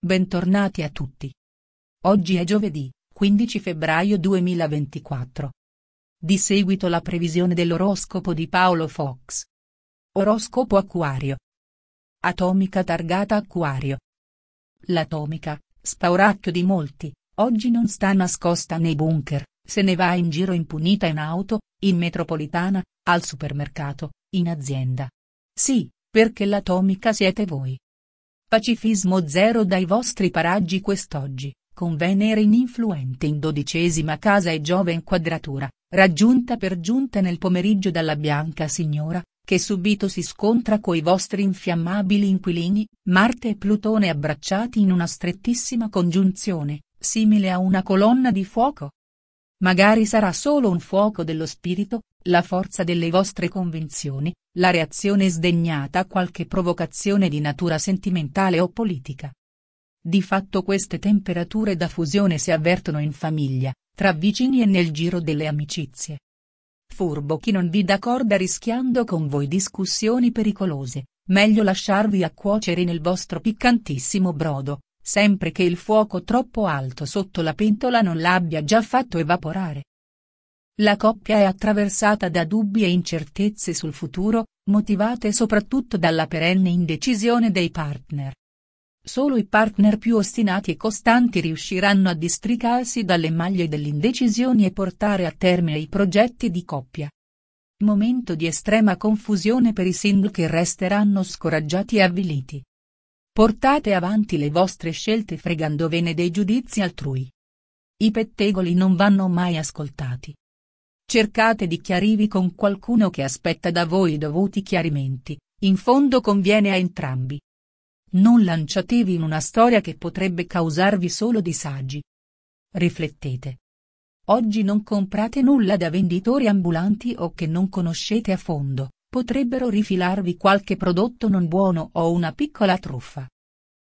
Bentornati a tutti. Oggi è giovedì, 15 febbraio 2024. Di seguito la previsione dell'oroscopo di Paolo Fox. Oroscopo Acquario. Atomica targata Acquario. L'atomica, spauracchio di molti, oggi non sta nascosta nei bunker, se ne va in giro impunita in auto, in metropolitana, al supermercato, in azienda. Sì, perché l'atomica siete voi. Pacifismo zero dai vostri paraggi quest'oggi, con Venere in influente in dodicesima casa e Giove in quadratura, raggiunta per giunta nel pomeriggio dalla bianca signora, che subito si scontra coi vostri infiammabili inquilini, Marte e Plutone abbracciati in una strettissima congiunzione, simile a una colonna di fuoco. Magari sarà solo un fuoco dello spirito, la forza delle vostre convinzioni, la reazione sdegnata a qualche provocazione di natura sentimentale o politica. Di fatto queste temperature da fusione si avvertono in famiglia, tra vicini e nel giro delle amicizie. Furbo chi non vi dà corda rischiando con voi discussioni pericolose, meglio lasciarvi a cuocere nel vostro piccantissimo brodo, sempre che il fuoco troppo alto sotto la pentola non l'abbia già fatto evaporare. La coppia è attraversata da dubbi e incertezze sul futuro, motivate soprattutto dalla perenne indecisione dei partner. Solo i partner più ostinati e costanti riusciranno a districarsi dalle maglie dell'indecisione e portare a termine i progetti di coppia. Momento di estrema confusione per i single che resteranno scoraggiati e avviliti. Portate avanti le vostre scelte fregandovene dei giudizi altrui. I pettegoli non vanno mai ascoltati. Cercate di chiarirvi con qualcuno che aspetta da voi i dovuti chiarimenti, in fondo conviene a entrambi. Non lanciatevi in una storia che potrebbe causarvi solo disagi. Riflettete. Oggi non comprate nulla da venditori ambulanti o che non conoscete a fondo, potrebbero rifilarvi qualche prodotto non buono o una piccola truffa.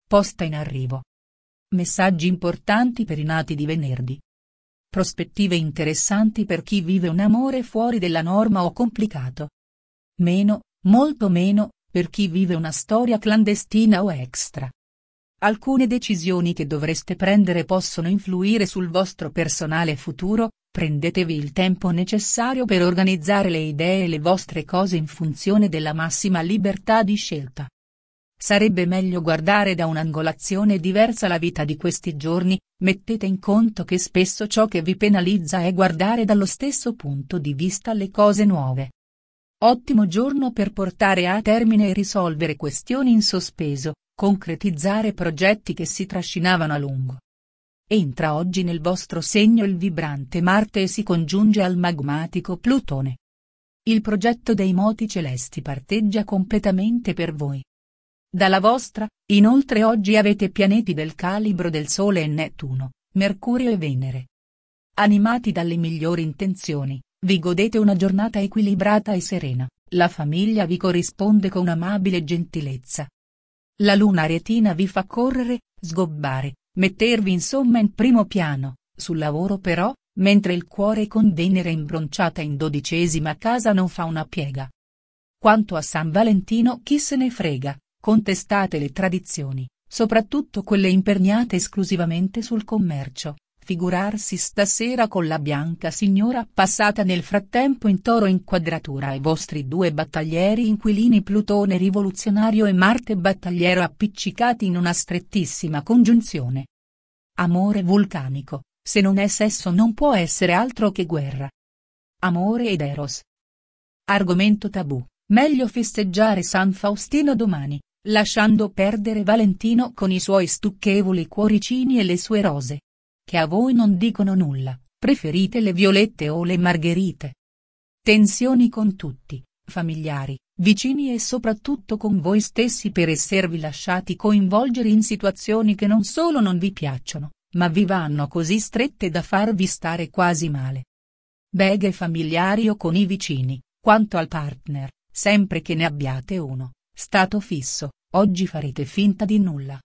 Posta in arrivo. Messaggi importanti per i nati di venerdì. Prospettive interessanti per chi vive un amore fuori della norma o complicato. Meno, molto meno, per chi vive una storia clandestina o extra. Alcune decisioni che dovreste prendere possono influire sul vostro personale futuro, prendetevi il tempo necessario per organizzare le idee e le vostre cose in funzione della massima libertà di scelta. Sarebbe meglio guardare da un'angolazione diversa la vita di questi giorni, mettete in conto che spesso ciò che vi penalizza è guardare dallo stesso punto di vista le cose nuove. Ottimo giorno per portare a termine e risolvere questioni in sospeso, concretizzare progetti che si trascinavano a lungo. Entra oggi nel vostro segno il vibrante Marte e si congiunge al magmatico Plutone. Il progetto dei moti celesti parteggia completamente per voi. Dalla vostra, inoltre oggi avete pianeti del calibro del Sole e Nettuno, Mercurio e Venere. Animati dalle migliori intenzioni, vi godete una giornata equilibrata e serena, la famiglia vi corrisponde con amabile gentilezza. La luna aretina vi fa correre, sgobbare, mettervi insomma in primo piano, sul lavoro però, mentre il cuore con Venere imbronciata in dodicesima casa non fa una piega. Quanto a San Valentino chi se ne frega, Contestate le tradizioni, soprattutto quelle imperniate esclusivamente sul commercio, figurarsi stasera con la bianca signora passata nel frattempo in toro in quadratura ai vostri due battaglieri inquilini Plutone rivoluzionario e Marte battagliero appiccicati in una strettissima congiunzione. Amore vulcanico, se non è sesso non può essere altro che guerra. Amore ed Eros. Argomento tabù, meglio festeggiare San Faustino domani lasciando perdere Valentino con i suoi stucchevoli cuoricini e le sue rose. Che a voi non dicono nulla, preferite le violette o le margherite. Tensioni con tutti, familiari, vicini e soprattutto con voi stessi per esservi lasciati coinvolgere in situazioni che non solo non vi piacciono, ma vi vanno così strette da farvi stare quasi male. Beghe familiari o con i vicini, quanto al partner, sempre che ne abbiate uno, stato fisso, Oggi farete finta di nulla.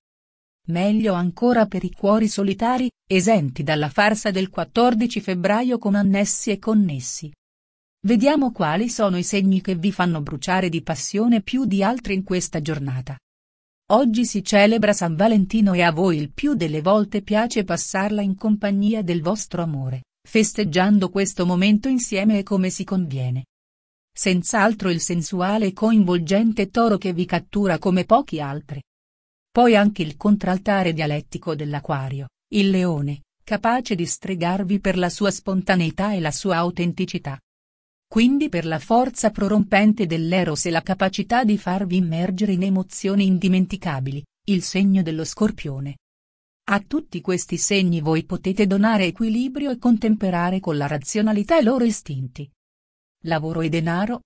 Meglio ancora per i cuori solitari, esenti dalla farsa del 14 febbraio con annessi e connessi. Vediamo quali sono i segni che vi fanno bruciare di passione più di altri in questa giornata. Oggi si celebra San Valentino e a voi il più delle volte piace passarla in compagnia del vostro amore, festeggiando questo momento insieme e come si conviene senz'altro il sensuale e coinvolgente toro che vi cattura come pochi altri. Poi anche il contraltare dialettico dell'acquario, il leone, capace di stregarvi per la sua spontaneità e la sua autenticità. Quindi per la forza prorompente dell'eros e la capacità di farvi immergere in emozioni indimenticabili, il segno dello scorpione. A tutti questi segni voi potete donare equilibrio e contemperare con la razionalità i loro istinti, lavoro e denaro?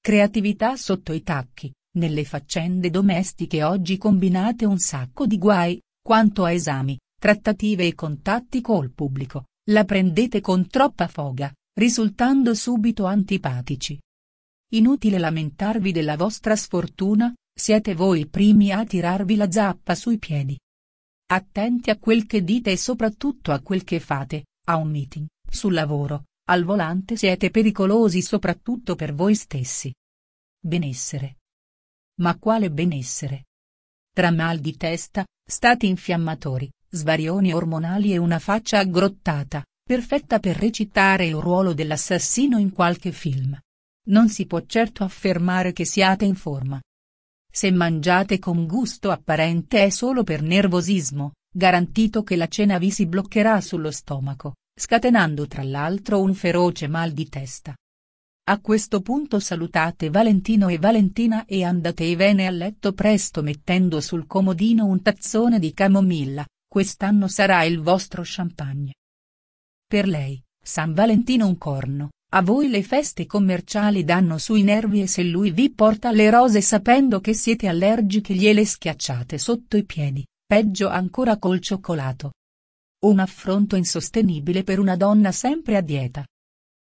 Creatività sotto i tacchi, nelle faccende domestiche oggi combinate un sacco di guai, quanto a esami, trattative e contatti col pubblico, la prendete con troppa foga, risultando subito antipatici. Inutile lamentarvi della vostra sfortuna, siete voi i primi a tirarvi la zappa sui piedi. Attenti a quel che dite e soprattutto a quel che fate, a un meeting, sul lavoro, al volante siete pericolosi soprattutto per voi stessi. Benessere. Ma quale benessere? Tra mal di testa, stati infiammatori, svarioni ormonali e una faccia aggrottata, perfetta per recitare il ruolo dell'assassino in qualche film. Non si può certo affermare che siate in forma. Se mangiate con gusto apparente è solo per nervosismo, garantito che la cena vi si bloccherà sullo stomaco, scatenando tra l'altro un feroce mal di testa. A questo punto salutate Valentino e Valentina e andatevene a letto presto mettendo sul comodino un tazzone di camomilla, quest'anno sarà il vostro champagne. Per lei, San Valentino un corno, a voi le feste commerciali danno sui nervi e se lui vi porta le rose sapendo che siete allergiche gliele schiacciate sotto i piedi, peggio ancora col cioccolato. Un affronto insostenibile per una donna sempre a dieta.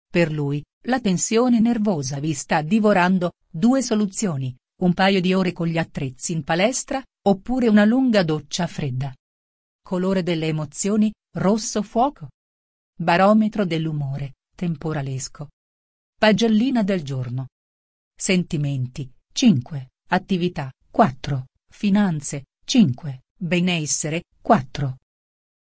Per lui, la tensione nervosa vi sta divorando, due soluzioni, un paio di ore con gli attrezzi in palestra, oppure una lunga doccia fredda. Colore delle emozioni, rosso fuoco. Barometro dell'umore, temporalesco. Pagellina del giorno. Sentimenti, 5, attività, 4, finanze, 5, benessere, 4,